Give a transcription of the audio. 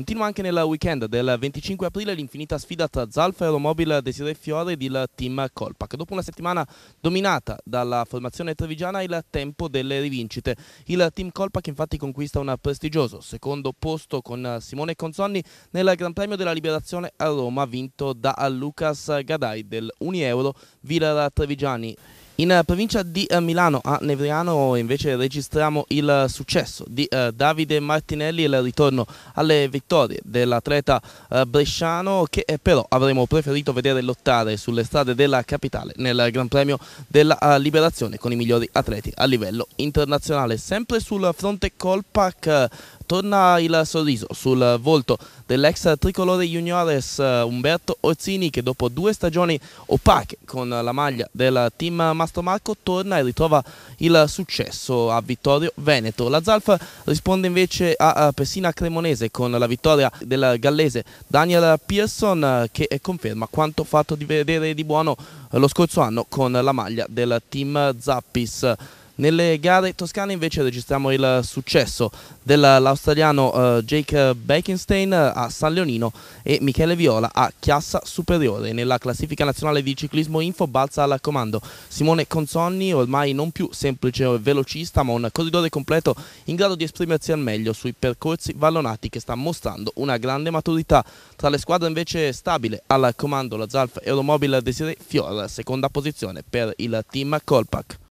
Continua anche nel weekend del 25 aprile l'infinita sfida tra Zalfa Aeromobile Desiree Fiore ed il team Colpac. Dopo una settimana dominata dalla formazione trevigiana il tempo delle rivincite. Il team Colpac infatti conquista un prestigioso secondo posto con Simone Consonni nel Gran Premio della Liberazione a Roma vinto da Lucas Gadai del Unieuro Villar Trevigiani. In eh, provincia di eh, Milano a Nevriano invece registriamo il successo di eh, Davide Martinelli e il ritorno alle vittorie dell'atleta bresciano che però avremmo preferito vedere lottare sulle strade della capitale nel Gran Premio della Liberazione con i migliori atleti a livello internazionale. Sempre sul fronte Colpac torna il sorriso sul volto dell'ex tricolore juniores eh, Umberto Orsini che dopo due stagioni opache con la maglia del team Mastro Marco torna e ritrova il successo a Vittorio Veneto. La Zalf risponde invece a Pessina Cremonese con la vittoria del gallese Daniel Pearson che conferma quanto fatto di vedere di buono lo scorso anno con la maglia del team Zappis. Nelle gare toscane invece registriamo il successo dell'australiano eh, Jake Bekenstein a San Leonino e Michele Viola a Chiassa Superiore. Nella classifica nazionale di ciclismo info balza al comando Simone Consonni, ormai non più semplice velocista ma un corridore completo in grado di esprimersi al meglio sui percorsi vallonati che sta mostrando una grande maturità. Tra le squadre invece stabile al comando la Zalf Euromobile Desiree Fior, seconda posizione per il team Colpac.